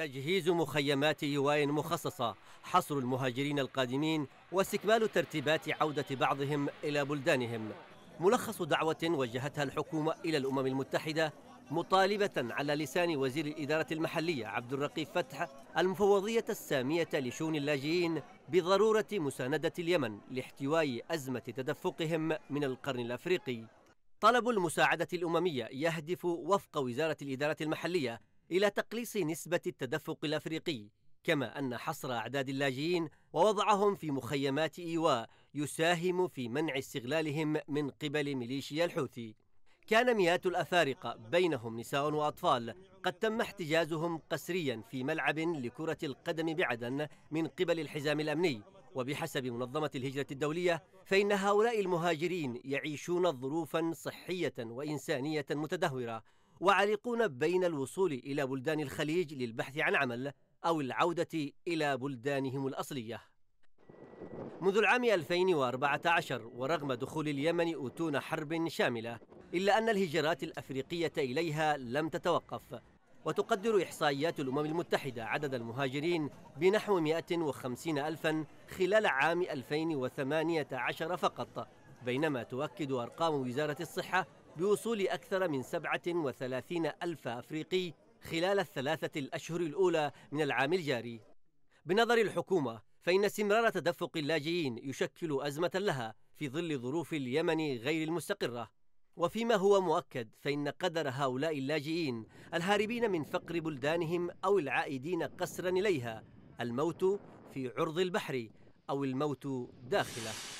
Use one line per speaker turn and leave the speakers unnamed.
تجهيز مخيمات إيواء مخصصة حصر المهاجرين القادمين واستكمال ترتيبات عودة بعضهم إلى بلدانهم ملخص دعوة وجهتها الحكومة إلى الأمم المتحدة مطالبة على لسان وزير الإدارة المحلية عبد الرقيب فتح المفوضية السامية لشؤون اللاجئين بضرورة مساندة اليمن لاحتواء أزمة تدفقهم من القرن الأفريقي طلب المساعدة الأممية يهدف وفق وزارة الإدارة المحلية إلى تقليص نسبة التدفق الأفريقي كما أن حصر أعداد اللاجئين ووضعهم في مخيمات إيواء يساهم في منع استغلالهم من قبل ميليشيا الحوثي كان مئات الأفارقة بينهم نساء وأطفال قد تم احتجازهم قسريا في ملعب لكرة القدم بعدن من قبل الحزام الأمني وبحسب منظمة الهجرة الدولية فإن هؤلاء المهاجرين يعيشون ظروفا صحية وإنسانية متدهورة وعالقون بين الوصول إلى بلدان الخليج للبحث عن عمل أو العودة إلى بلدانهم الأصلية منذ العام 2014 ورغم دخول اليمن أتون حرب شاملة إلا أن الهجرات الأفريقية إليها لم تتوقف وتقدر إحصائيات الأمم المتحدة عدد المهاجرين بنحو 150 ألفا خلال عام 2018 فقط بينما تؤكد أرقام وزارة الصحة بوصول أكثر من 37 ألف أفريقي خلال الثلاثة الأشهر الأولى من العام الجاري بنظر الحكومة فإن استمرار تدفق اللاجئين يشكل أزمة لها في ظل ظروف اليمن غير المستقرة وفيما هو مؤكد فإن قدر هؤلاء اللاجئين الهاربين من فقر بلدانهم أو العائدين قسرا إليها الموت في عرض البحر أو الموت داخله